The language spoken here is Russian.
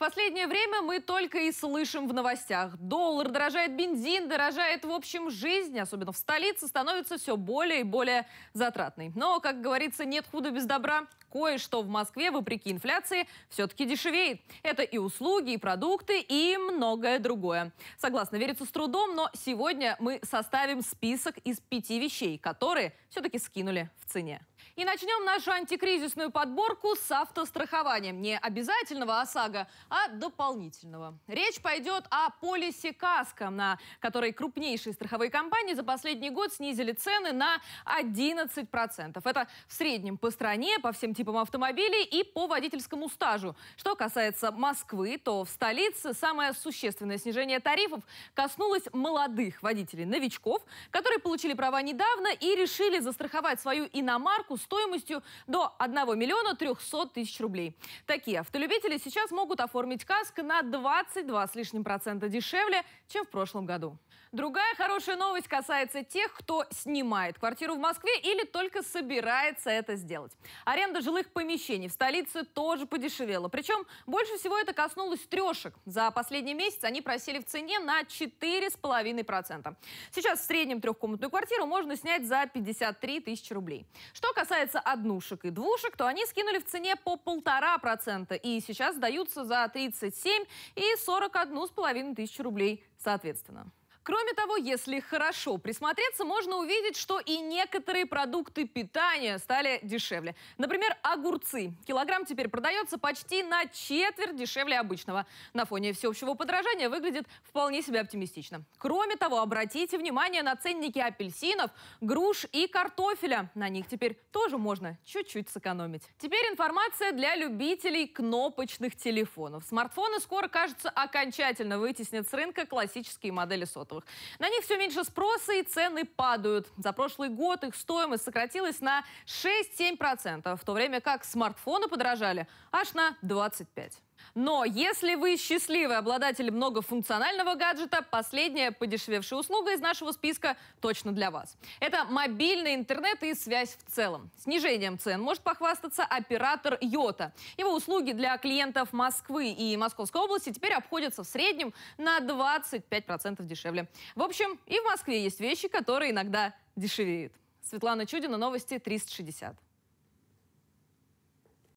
последнее время мы только и слышим в новостях. Доллар дорожает, бензин дорожает. В общем, жизнь, особенно в столице, становится все более и более затратной. Но, как говорится, нет худа без добра. Кое-что в Москве, вопреки инфляции, все-таки дешевеет. Это и услуги, и продукты, и многое другое. Согласно, верится с трудом, но сегодня мы составим список из пяти вещей, которые все-таки скинули в цене. И начнем нашу антикризисную подборку с автострахования. Не обязательного ОСАГО, а дополнительного. Речь пойдет о полисе КАСКО, на которой крупнейшие страховые компании за последний год снизили цены на 11%. Это в среднем по стране, по всем типам автомобилей и по водительскому стажу. Что касается Москвы, то в столице самое существенное снижение тарифов коснулось молодых водителей-новичков, которые получили права недавно и решили застраховать свою иномарку марку стоимостью до 1 миллиона 300 тысяч рублей. Такие автолюбители сейчас могут оформить каску на 22 с лишним процента дешевле, чем в прошлом году. Другая хорошая новость касается тех, кто снимает квартиру в Москве или только собирается это сделать. Аренда жилых помещений в столице тоже подешевела. Причем больше всего это коснулось трешек. За последний месяц они просели в цене на 4,5%. Сейчас в среднем трехкомнатную квартиру можно снять за 53 тысячи рублей. Что касается однушек и двушек, то они скинули в цене по полтора процента и сейчас сдаются за 37 и 41 с половиной тысячи рублей соответственно. Кроме того, если хорошо присмотреться, можно увидеть, что и некоторые продукты питания стали дешевле. Например, огурцы. Килограмм теперь продается почти на четверть дешевле обычного. На фоне всеобщего подражания выглядит вполне себе оптимистично. Кроме того, обратите внимание на ценники апельсинов, груш и картофеля. На них теперь тоже можно чуть-чуть сэкономить. Теперь информация для любителей кнопочных телефонов. Смартфоны скоро, кажется, окончательно вытеснят с рынка классические модели сотового дешевых. На них все меньше спроса и цены падают. За прошлый год их стоимость сократилась на 6-7%, в то время как смартфоны подорожали аж на 25%. Но если вы счастливый обладатель многофункционального гаджета, последняя подешевевшая услуга из нашего списка точно для вас. Это мобильный интернет и связь в целом. Снижением цен может похвастаться оператор Йота. Его услуги для клиентов Москвы и Московской области теперь обходятся в среднем на 25% дешевле. В общем, и в Москве есть вещи, которые иногда дешевеют. Светлана Чудина, новости 360.